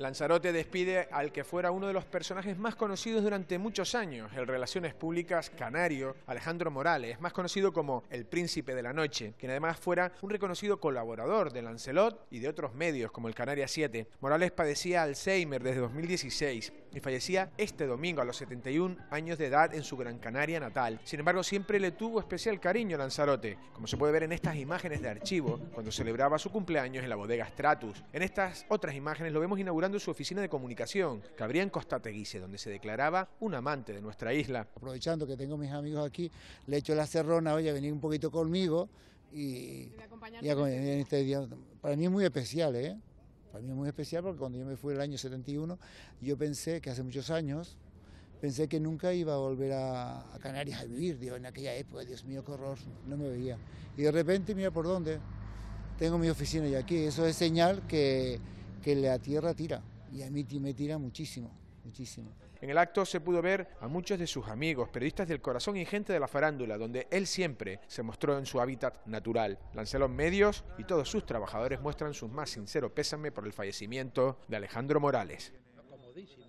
Lanzarote despide al que fuera uno de los personajes más conocidos durante muchos años, el Relaciones Públicas canario Alejandro Morales, más conocido como el Príncipe de la Noche, quien además fuera un reconocido colaborador de Lancelot y de otros medios como el Canaria 7. Morales padecía Alzheimer desde 2016 y fallecía este domingo a los 71 años de edad en su Gran Canaria natal. Sin embargo, siempre le tuvo especial cariño a Lanzarote, como se puede ver en estas imágenes de archivo, cuando celebraba su cumpleaños en la bodega Stratus. En estas otras imágenes lo vemos inaugurando su oficina de comunicación, que habría en Costa donde se declaraba un amante de nuestra isla. Aprovechando que tengo mis amigos aquí, le echo la cerrona, a venir un poquito conmigo y, y, este en este día. Para mí es muy especial, ¿eh? Para mí es muy especial porque cuando yo me fui el año 71, yo pensé que hace muchos años, pensé que nunca iba a volver a, Canarias a vivir, digo, en aquella época, Dios mío, qué horror, no me veía. Y de repente, mira por dónde, tengo mi oficina ya aquí, eso es señal que, que la tierra tira, y a mí me tira muchísimo. En el acto se pudo ver a muchos de sus amigos, periodistas del corazón y gente de la farándula, donde él siempre se mostró en su hábitat natural. Lancelot Medios y todos sus trabajadores muestran su más sincero pésame por el fallecimiento de Alejandro Morales.